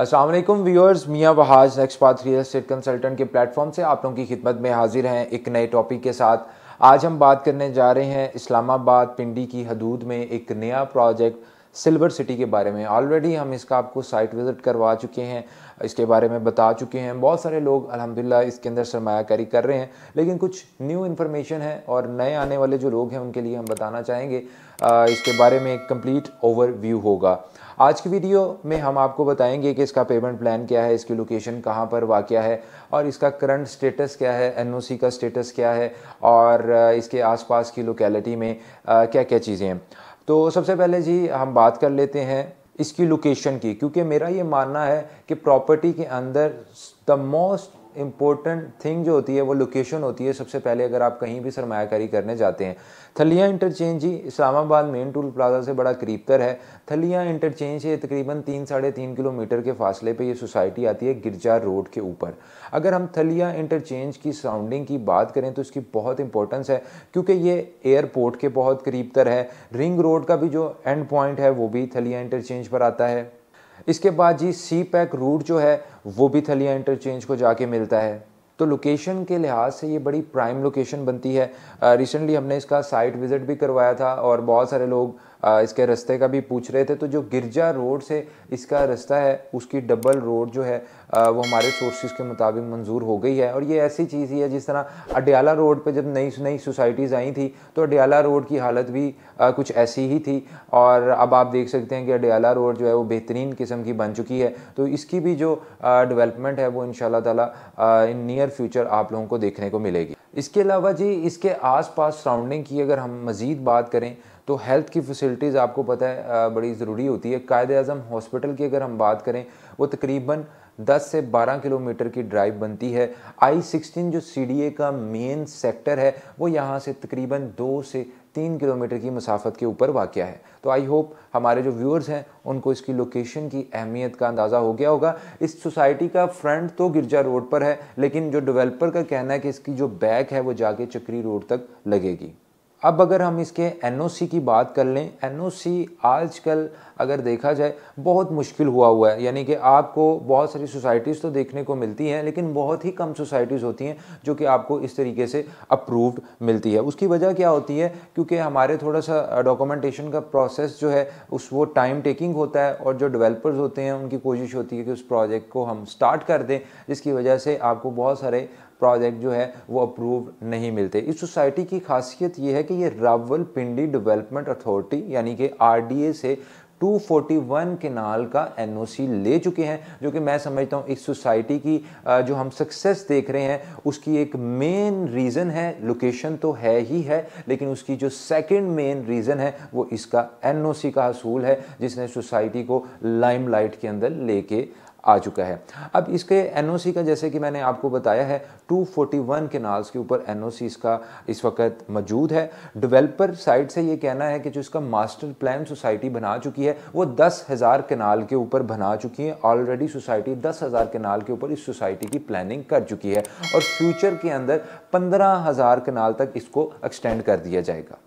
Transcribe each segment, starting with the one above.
Aslam viewers मियाँ बहाज expat real estate consultant के प्लेटफॉर्म से आप लोगों की खिदमत में हाजिर हैं एक नए टॉपिक के साथ आज हम बात करने जा रहे हैं इस्लामाबाद पिंडी की हदूद में एक नया प्रोजेक्ट सिल्वर सिटी के बारे में ऑलरेडी हम इसका आपको साइट विज़िट करवा चुके हैं इसके बारे में बता चुके हैं बहुत सारे लोग अलहमदिल्ला इसके अंदर सरमाकारी कर रहे हैं लेकिन कुछ न्यू इन्फॉर्मेशन है और नए आने वाले जो लोग हैं उनके लिए हम बताना चाहेंगे इसके बारे में एक कम्प्लीट ओवरव्यू होगा आज की वीडियो में हम आपको बताएंगे कि इसका पेमेंट प्लान क्या है इसकी लोकेशन कहाँ पर वाक़ है और इसका करंट स्टेटस क्या है एन का स्टेटस क्या है और इसके आसपास की लोकेलिटी में क्या क्या चीज़ें हैं तो सबसे पहले जी हम बात कर लेते हैं इसकी लोकेशन की क्योंकि मेरा ये मानना है कि प्रॉपर्टी के अंदर द मोस्ट इम्पोर्टेंट थिंग जो होती है वो लोकेशन होती है सबसे पहले अगर आप कहीं भी सरमाकारी करने जाते हैं थलिया इंटरचेंज ही इस्लामाबाद मेन टूल प्लाजा से बड़ा करीबतर है थलिया इंटरचेंज से तकरीबन तीन साढ़े तीन किलोमीटर के फासले पे ये सोसाइटी आती है गिरजा रोड के ऊपर अगर हम थलिया इंटरचेंज की साउंडिंग की बात करें तो इसकी बहुत इंपॉर्टेंस है क्योंकि ये एयरपोर्ट के बहुत करीबतर है रिंग रोड का भी जो एंड पॉइंट है वो भी थलिया इंटरचेंज पर आता है इसके बाद जी सी पैक रूट जो है वो भी थलिया इंटरचेंज को जाके मिलता है तो लोकेशन के लिहाज से ये बड़ी प्राइम लोकेशन बनती है रिसेंटली हमने इसका साइट विज़िट भी करवाया था और बहुत सारे लोग इसके रास्ते का भी पूछ रहे थे तो जो गिरजा रोड से इसका रास्ता है उसकी डबल रोड जो है वो हमारे सोर्सेज के मुताबिक मंजूर हो गई है और ये ऐसी चीज़ ही है जिस तरह अडयाला रोड पे जब नई नई सोसाइटीज़ आई थी तो अडयाला रोड की हालत भी कुछ ऐसी ही थी और अब आप देख सकते हैं कि अडयाला रोड जो है वो बेहतरीन किस्म की बन चुकी है तो इसकी भी जो डेवलपमेंट है वो इन ताला इन नियर फ्यूचर आप लोगों को देखने को मिलेगी इसके अलावा जी इसके आसपास सराउंडिंग की अगर हम मज़ीद बात करें तो हेल्थ की फैसिलिटीज़ आपको पता है बड़ी ज़रूरी होती है कायद अज़म हॉस्पिटल की अगर हम बात करें वो तकरीबन 10 से 12 किलोमीटर की ड्राइव बनती है आई सिक्सटीन जो सी का मेन सेक्टर है वो यहाँ से तकरीबन दो से तीन किलोमीटर की मसाफत के ऊपर वाक़ है तो आई होप हमारे जो व्यूअर्स हैं उनको इसकी लोकेशन की अहमियत का अंदाज़ा हो गया होगा इस सोसाइटी का फ्रंट तो गिरजा रोड पर है लेकिन जो डेवलपर का कहना है कि इसकी जो बैक है वो जाके चक्री रोड तक लगेगी अब अगर हम इसके एनओसी की बात कर लें एनओसी आजकल अगर देखा जाए बहुत मुश्किल हुआ हुआ है यानी कि आपको बहुत सारी सोसाइटीज़ तो देखने को मिलती हैं लेकिन बहुत ही कम सोसाइटीज़ होती हैं जो कि आपको इस तरीके से अप्रूव्ड मिलती है उसकी वजह क्या होती है क्योंकि हमारे थोड़ा सा डॉक्यूमेंटेशन का प्रोसेस जो है उस वो टाइम टेकिंग होता है और जो डेवलपर्स होते हैं उनकी कोशिश होती है कि उस प्रोजेक्ट को हम स्टार्ट कर दें जिसकी वजह से आपको बहुत सारे प्रोजेक्ट जो है वो अप्रूव नहीं मिलते इस सोसाइटी की खासियत ये है कि ये रावल पिंडी डेवलपमेंट अथॉरिटी यानी कि आर से 241 नाल का एनओसी ले चुके हैं जो कि मैं समझता हूँ एक सोसाइटी की जो हम सक्सेस देख रहे हैं उसकी एक मेन रीज़न है लोकेशन तो है ही है लेकिन उसकी जो सेकंड मेन रीज़न है वो इसका एनओसी का हसूल है जिसने सोसाइटी को लाइमलाइट के अंदर लेके आ चुका है अब इसके एनओसी का जैसे कि मैंने आपको बताया है 241 केनाल्स के ऊपर एन इसका इस वक्त मौजूद है डेवलपर साइड से ये कहना है कि जो इसका मास्टर प्लान सोसाइटी बना चुकी है वो दस हज़ार केनाल के ऊपर बना चुकी है ऑलरेडी सोसाइटी दस हज़ार केनाल के ऊपर इस सोसाइटी की प्लानिंग कर चुकी है और फ्यूचर के अंदर पंद्रह हज़ार केनाल तक इसको एक्सटेंड कर दिया जाएगा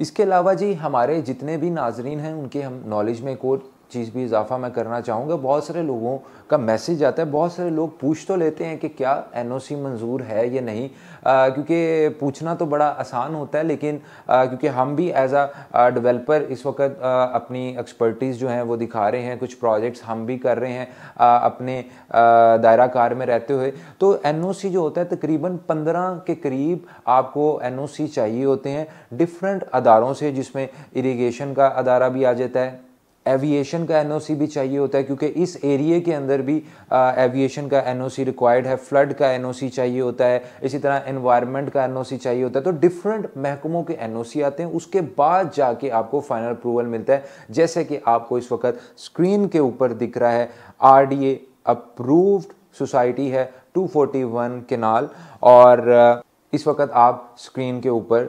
इसके अलावा जी हमारे जितने भी नाजरीन हैं उनके हम नॉलेज में एक और चीज़ भी इजाफा मैं करना चाहूँगा बहुत सारे लोगों का मैसेज आता है बहुत सारे लोग पूछ तो लेते हैं कि क्या एनओसी मंजूर है या नहीं क्योंकि पूछना तो बड़ा आसान होता है लेकिन क्योंकि हम भी एज आ डेवलपर इस वक्त अपनी एक्सपर्टीज़ जो हैं वो दिखा रहे हैं कुछ प्रोजेक्ट्स हम भी कर रहे हैं आ, अपने दायरा कार में रहते हुए तो एन जो होता है तकरीबन पंद्रह के करीब आपको एन चाहिए होते हैं डिफरेंट अदारों से जिसमें इरीगेशन का अदारा भी आ जाता है एविएशन का एनओसी भी चाहिए होता है क्योंकि इस एरिए के अंदर भी एविएशन का एनओसी रिक्वायर्ड है फ्लड का एनओसी चाहिए होता है इसी तरह एनवायरनमेंट का एनओसी चाहिए होता है तो डिफरेंट महकमों के एनओसी आते हैं उसके बाद जाके आपको फाइनल अप्रूवल मिलता है जैसे कि आपको इस वक्त स्क्रीन के ऊपर दिख रहा है आर अप्रूव्ड सोसाइटी है 241 केनाल और इस वक्त आप स्क्रीन के ऊपर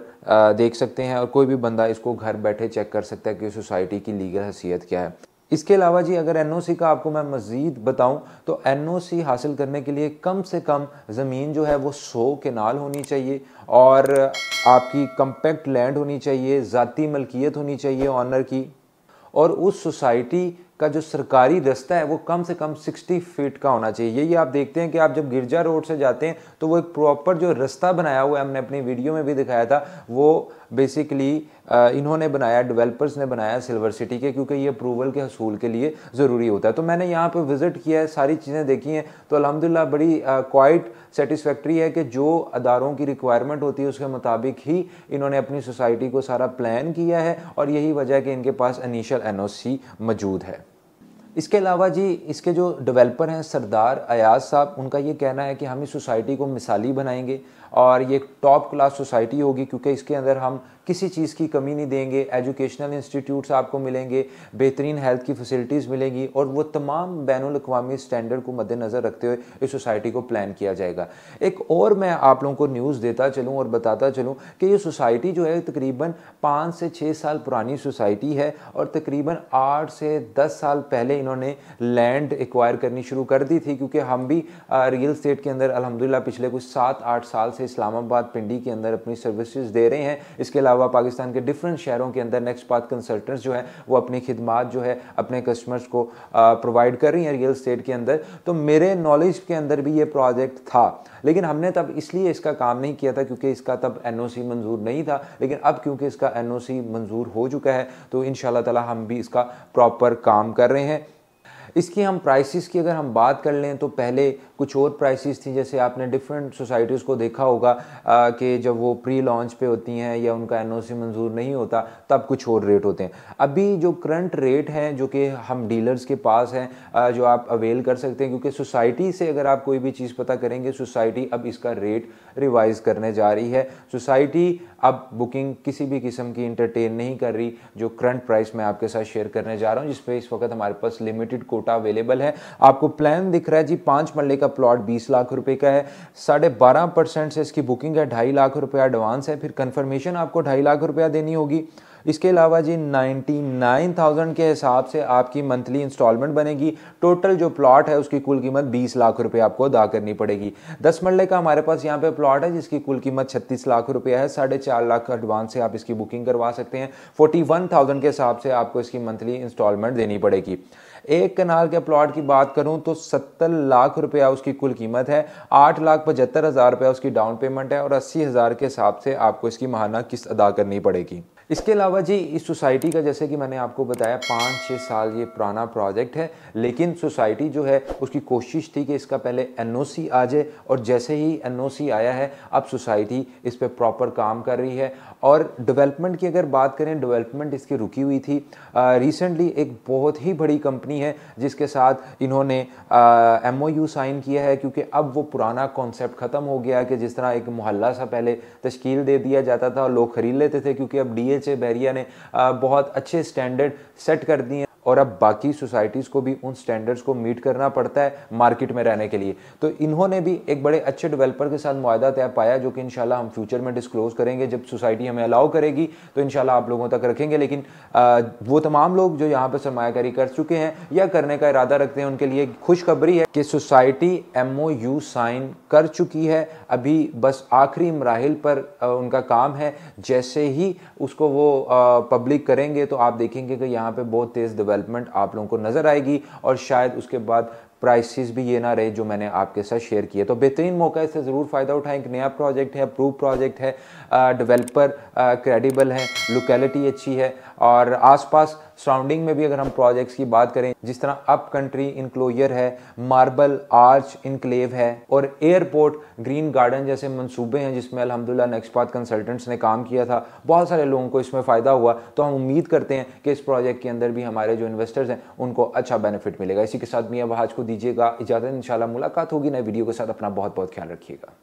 देख सकते हैं और कोई भी बंदा इसको घर बैठे चेक कर सकता है कि सोसाइटी की लीगल हैसियत क्या है इसके अलावा जी अगर एनओसी का आपको मैं मज़ीद बताऊं तो एनओसी हासिल करने के लिए कम से कम ज़मीन जो है वो सौ केनाल होनी चाहिए और आपकी कम्पैक्ट लैंड होनी चाहिए ज़ाती मलकियत होनी चाहिए ऑनर की और उस सोसाइटी का जो सरकारी रास्ता है वो कम से कम 60 फीट का होना चाहिए यही आप देखते हैं कि आप जब गिरजा रोड से जाते हैं तो वो एक प्रॉपर जो रास्ता बनाया हुआ है हमने अपनी वीडियो में भी दिखाया था वो बेसिकली इन्होंने बनाया डेवलपर्स ने बनाया सिल्वर सिटी के क्योंकि ये अप्रूवल के हसूल के लिए ज़रूरी होता है तो मैंने यहाँ पर विज़िट किया है सारी चीज़ें देखी हैं तो अलहमदिल्ला बड़ी क्वाइट सेटिसफैक्ट्री है कि जो अदारों की रिक्वायरमेंट होती है उसके मुताबिक ही इन्होंने अपनी सोसाइटी को सारा प्लान किया है और यही वजह है कि इनके पास इनिशियल एन मौजूद है इसके अलावा जी इसके जो डेवलपर हैं सरदार अयाज साहब उनका ये कहना है कि हम इस सोसाइटी को मिसाली बनाएंगे और ये टॉप क्लास सोसाइटी होगी क्योंकि इसके अंदर हम किसी चीज़ की कमी नहीं देंगे एजुकेशनल इंस्टीट्यूट्स आपको मिलेंगे बेहतरीन हेल्थ की फैसिलिटीज़ मिलेंगी और वो तमाम बैन अवी स्टैंडर्ड को मद्देनज़र रखते हुए इस सोसाइटी को प्लान किया जाएगा एक और मैं आप लोगों को न्यूज़ देता चलूँ और बताता चलूँ कि ये सोसाइटी जो है तकरीबन पाँच से छः साल पुरानी सोसाइटी है और तकरीबन आठ से दस साल पहले इन्होंने लैंड एक्वायर करनी शुरू कर दी थी क्योंकि हम भी रियल स्टेट के अंदर अलहमदिल्ला पिछले कुछ सात आठ साल से इस्लामाबाद पिंडी के अंदर अपनी सर्विसेज दे रहे हैं इसके अलावा अलावा पाकिस्तान के डिफरेंट शहरों के अंदर नेक्स्ट पाथ कंसल्टेंट्स जो है वो अपनी खिदमत जो है अपने कस्टमर्स को प्रोवाइड कर रही हैं रियल स्टेट के अंदर तो मेरे नॉलेज के अंदर भी ये प्रोजेक्ट था लेकिन हमने तब इसलिए इसका काम नहीं किया था क्योंकि इसका तब एन मंजूर नहीं था लेकिन अब क्योंकि इसका एन मंजूर हो चुका है तो इन ताला हम भी इसका प्रॉपर काम कर रहे हैं इसकी हम प्राइसेस की अगर हम बात कर लें तो पहले कुछ और प्राइसेस थी जैसे आपने डिफरेंट सोसाइटीज़ को देखा होगा कि जब वो प्री लॉन्च पे होती हैं या उनका एन मंजूर नहीं होता तब कुछ और रेट होते हैं अभी जो करंट रेट हैं जो कि हम डीलर्स के पास हैं जो आप अवेल कर सकते हैं क्योंकि सोसाइटी से अगर आप कोई भी चीज़ पता करेंगे सोसाइटी अब इसका रेट रिवाइज़ करने जा रही है सोसाइटी अब बुकिंग किसी भी किस्म की इंटरटेन नहीं कर रही जो करंट प्राइस मैं आपके साथ शेयर करने जा रहा हूँ जिसपे इस वक्त हमारे पास लिमिटेड कोट कोटा अवेलेबल है आपको प्लान दिख रहा है जी पांच मल्ले का प्लॉट बीस लाख रुपए का है साढ़े बारह परसेंट से इसकी बुकिंग है ढाई लाख रुपया एडवांस है फिर कंफर्मेशन आपको ढाई लाख रुपया देनी होगी इसके अलावा जी 99,000 के हिसाब से आपकी मंथली इंस्टॉलमेंट बनेगी टोटल जो प्लॉट है उसकी कुल कीमत 20 लाख रुपए आपको अदा करनी पड़ेगी दस मरले का हमारे पास यहाँ पे प्लॉट है जिसकी कुल कीमत छत्तीस लाख रुपया है साढ़े चार लाख एडवांस से आप इसकी बुकिंग करवा सकते हैं फोर्टी के हिसाब से आपको इसकी मंथली इंस्टॉलमेंट देनी पड़ेगी एक कनाल के प्लॉट की बात करूं तो सत्तर लाख रुपया उसकी कुल कीमत है आठ लाख पचहत्तर हज़ार रुपया उसकी डाउन पेमेंट है और अस्सी हज़ार के हिसाब से आपको इसकी महाना किस्त अदा करनी पड़ेगी इसके अलावा जी इस सोसाइटी का जैसे कि मैंने आपको बताया पाँच छः साल ये पुराना प्रोजेक्ट है लेकिन सोसाइटी जो है उसकी कोशिश थी कि इसका पहले एन आ जाए और जैसे ही एन आया है अब सोसाइटी इस पर प्रॉपर काम कर रही है और डेवलपमेंट की अगर बात करें डेवलपमेंट इसकी रुकी हुई थी रिसेंटली एक बहुत ही बड़ी कंपनी है जिसके साथ इन्होंने एम ओ साइन किया है क्योंकि अब वो पुराना कॉन्सेप्ट ख़त्म हो गया कि जिस तरह एक मोहल्ला सा पहले तश्कील दे दिया जाता था और लोग ख़रीद लेते थे क्योंकि अब डी डी एच ए ने बहुत अच्छे स्टैंडर्ड सेट कर दिए और अब बाकी सोसाइटीज़ को भी उन स्टैंडर्ड्स को मीट करना पड़ता है मार्केट में रहने के लिए तो इन्होंने भी एक बड़े अच्छे डेवलपर के साथ मुआदा तय पाया जो कि इंशाल्लाह हम फ्यूचर में डिस्क्लोज करेंगे जब सोसाइटी हमें अलाउ करेगी तो इंशाल्लाह आप लोगों तक रखेंगे लेकिन आ, वो तमाम लोग जो यहाँ पर सरमाकारी कर चुके हैं या करने का इरादा रखते हैं उनके लिए खुशखबरी है कि सोसाइटी एम साइन कर चुकी है अभी बस आखिरी मराहल पर उनका काम है जैसे ही उसको वो पब्लिक करेंगे तो आप देखेंगे कि यहाँ पर बहुत तेज़ डेवलपमेंट आप लोगों को नज़र आएगी और शायद उसके बाद प्राइसेस भी ये ना रहे जो मैंने आपके साथ शेयर किए तो बेहतरीन मौका इससे ज़रूर फ़ायदा उठाएं एक नया प्रोजेक्ट है अप्रूव प्रोजेक्ट है डेवलपर क्रेडिबल है लोकेलिटी अच्छी है और आसपास सराउंडिंग में भी अगर हम प्रोजेक्ट्स की बात करें जिस तरह अप कंट्री इनक्लोजर है मार्बल आर्च इनक्लेव है और एयरपोर्ट ग्रीन गार्डन जैसे मंसूबे हैं जिसमें अलहमदिल्ला नेक्सपात कंसल्टेंट्स ने काम किया था बहुत सारे लोगों को इसमें फ़ायदा हुआ तो हम उम्मीद करते हैं कि इस प्रोजेक्ट के अंदर भी हमारे जो इन्वेस्टर्स हैं उनको अच्छा बेनिफिट मिलेगा इसी के साथ मियाँ बहाज को दीजिएगा इजाज़त इन मुलाकात होगी नए वीडियो के साथ अपना बहुत बहुत ख्याल रखिएगा